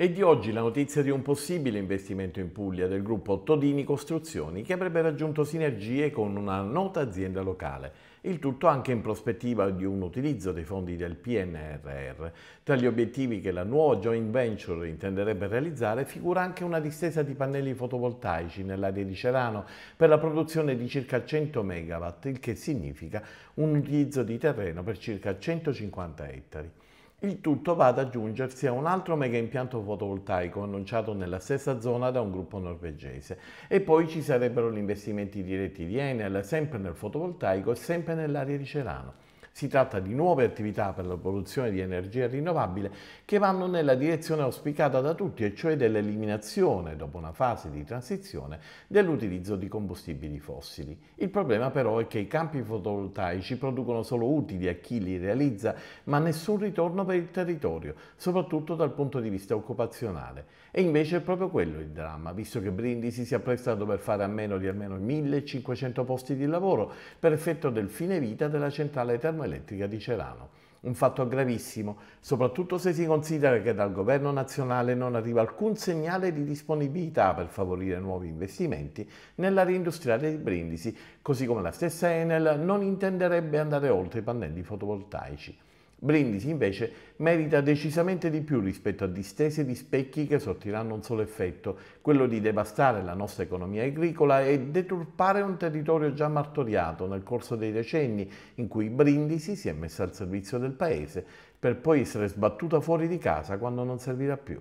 E di oggi la notizia di un possibile investimento in Puglia del gruppo Todini Costruzioni che avrebbe raggiunto sinergie con una nota azienda locale, il tutto anche in prospettiva di un utilizzo dei fondi del PNRR. Tra gli obiettivi che la nuova joint venture intenderebbe realizzare figura anche una distesa di pannelli fotovoltaici nell'area di Cerano per la produzione di circa 100 MW, il che significa un utilizzo di terreno per circa 150 ettari. Il tutto va ad aggiungersi a un altro mega impianto fotovoltaico annunciato nella stessa zona da un gruppo norvegese. E poi ci sarebbero gli investimenti diretti di Enel, sempre nel fotovoltaico e sempre nell'area di Cerano. Si tratta di nuove attività per la produzione di energia rinnovabile che vanno nella direzione auspicata da tutti, e cioè dell'eliminazione, dopo una fase di transizione, dell'utilizzo di combustibili fossili. Il problema però è che i campi fotovoltaici producono solo utili a chi li realizza, ma nessun ritorno per il territorio, soprattutto dal punto di vista occupazionale. E invece è proprio quello il dramma, visto che Brindisi si appresta a dover fare a meno di almeno 1500 posti di lavoro per effetto del fine vita della centrale termoelettrica elettrica di Cerano. Un fatto gravissimo, soprattutto se si considera che dal governo nazionale non arriva alcun segnale di disponibilità per favorire nuovi investimenti nell'area industriale di Brindisi, così come la stessa Enel non intenderebbe andare oltre i pannelli fotovoltaici. Brindisi invece merita decisamente di più rispetto a distese di specchi che sortiranno un solo effetto, quello di devastare la nostra economia agricola e deturpare un territorio già martoriato nel corso dei decenni in cui Brindisi si è messa al servizio del paese, per poi essere sbattuta fuori di casa quando non servirà più.